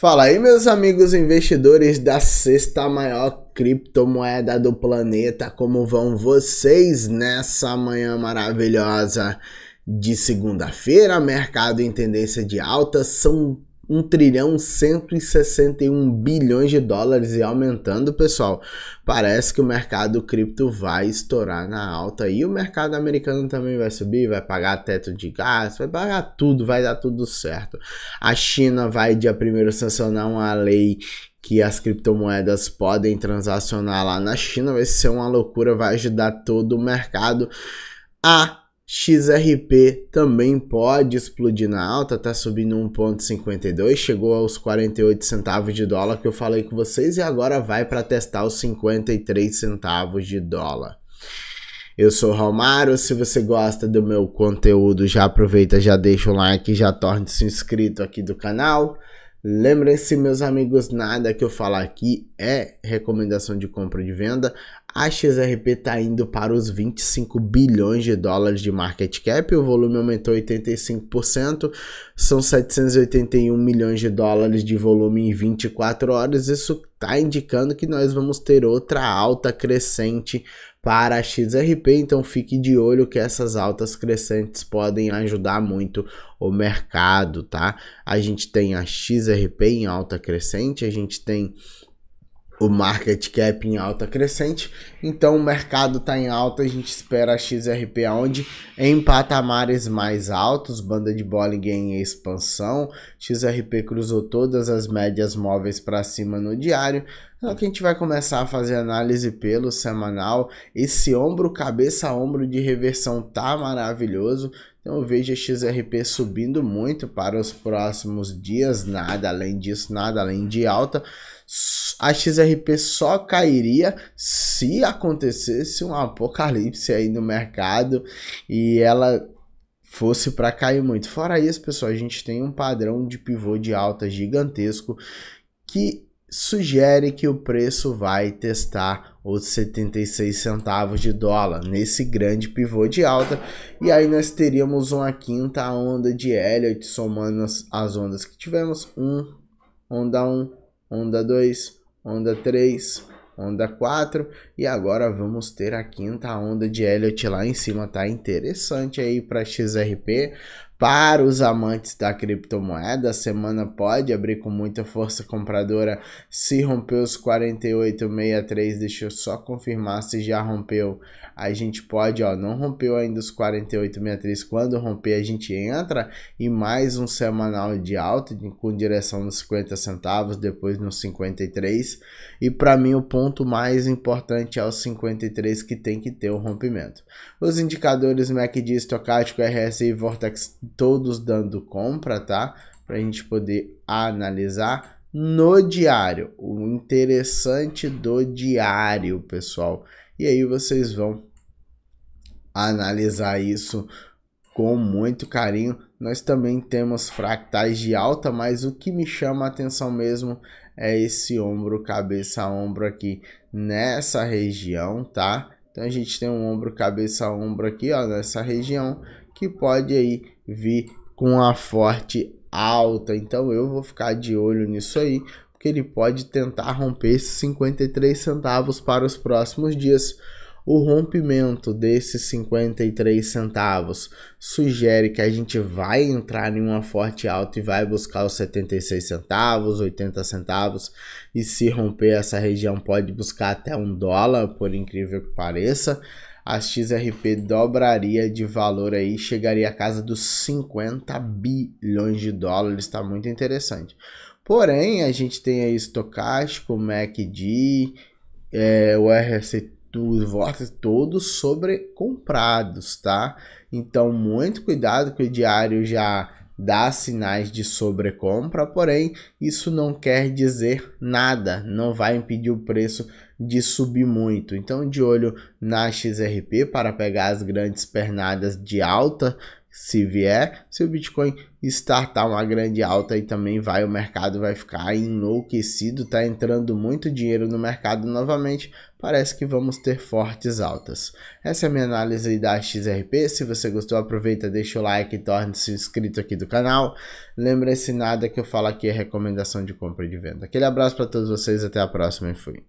Fala aí, meus amigos investidores da sexta maior criptomoeda do planeta, como vão vocês nessa manhã maravilhosa de segunda-feira? Mercado em tendência de alta, são 1 trilhão 161 bilhões de dólares e aumentando, pessoal. Parece que o mercado cripto vai estourar na alta e o mercado americano também vai subir, vai pagar teto de gás, vai pagar tudo, vai dar tudo certo. A China vai dia primeiro sancionar uma lei que as criptomoedas podem transacionar lá na China, vai ser uma loucura, vai ajudar todo o mercado a XRP também pode explodir na alta, tá subindo 1.52, chegou aos 48 centavos de dólar que eu falei com vocês e agora vai para testar os 53 centavos de dólar. Eu sou o Romário, se você gosta do meu conteúdo, já aproveita, já deixa o like, já torne-se inscrito aqui do canal. Lembrem-se, meus amigos, nada que eu falar aqui é recomendação de compra e de venda. A XRP está indo para os 25 bilhões de dólares de market cap, o volume aumentou 85%, são 781 milhões de dólares de volume em 24 horas. Isso está indicando que nós vamos ter outra alta crescente para a XRP, então fique de olho que essas altas crescentes podem ajudar muito o mercado, tá? A gente tem a XRP em alta crescente, a gente tem o market cap em alta crescente, então o mercado está em alta, a gente espera a XRP aonde? Em patamares mais altos, banda de Bollinger em expansão, XRP cruzou todas as médias móveis para cima no diário, então que a gente vai começar a fazer análise pelo semanal, esse ombro, cabeça a ombro de reversão tá maravilhoso, então veja XRP subindo muito para os próximos dias, nada além disso, nada além de alta, a XRP só cairia se acontecesse um apocalipse aí no mercado e ela fosse para cair muito. Fora isso, pessoal, a gente tem um padrão de pivô de alta gigantesco que sugere que o preço vai testar os 76 centavos de dólar nesse grande pivô de alta e aí nós teríamos uma quinta onda de Elliott somando as, as ondas que tivemos um onda 1, um, onda 2, onda 3, onda 4 e agora vamos ter a quinta onda de Elliot lá em cima, tá interessante aí para XRP para os amantes da criptomoeda. A semana pode abrir com muita força compradora se rompeu os 48,63. Deixa eu só confirmar se já rompeu. A gente pode, ó, não rompeu ainda os 48,63. Quando romper, a gente entra e mais um semanal de alta com direção nos 50 centavos, depois nos 53. E para mim, o ponto mais importante é os 53 que tem que ter o rompimento. Os indicadores MACD, estocástico, RSI Vortex todos dando compra, tá? Para a gente poder analisar no diário, o interessante do diário, pessoal. E aí vocês vão analisar isso com muito carinho. Nós também temos fractais de alta, mas o que me chama a atenção mesmo é esse ombro, cabeça, ombro aqui nessa região, tá? Então a gente tem um ombro, cabeça, ombro aqui, ó, nessa região, que pode aí vir com a forte alta. Então eu vou ficar de olho nisso aí, porque ele pode tentar romper esses 53 centavos para os próximos dias. O rompimento desses 53 centavos sugere que a gente vai entrar em uma forte alta e vai buscar os 76 centavos, 80 centavos, e se romper essa região pode buscar até um dólar, por incrível que pareça a XRP dobraria de valor aí, chegaria à casa dos 50 bilhões de dólares, está muito interessante. Porém, a gente tem aí estocástico, MACD, é, o RST dos votos todos sobrecomprados, tá? Então, muito cuidado que o diário já dá sinais de sobrecompra, porém isso não quer dizer nada, não vai impedir o preço de subir muito. Então, de olho na XRP para pegar as grandes pernadas de alta se vier, se o Bitcoin startar uma grande alta e também vai, o mercado vai ficar enlouquecido, tá entrando muito dinheiro no mercado novamente, parece que vamos ter fortes altas. Essa é a minha análise da XRP, se você gostou aproveita, deixa o like e torne-se inscrito aqui do canal. Lembra-se nada que eu falo aqui é recomendação de compra e de venda. Aquele abraço para todos vocês, até a próxima e fui.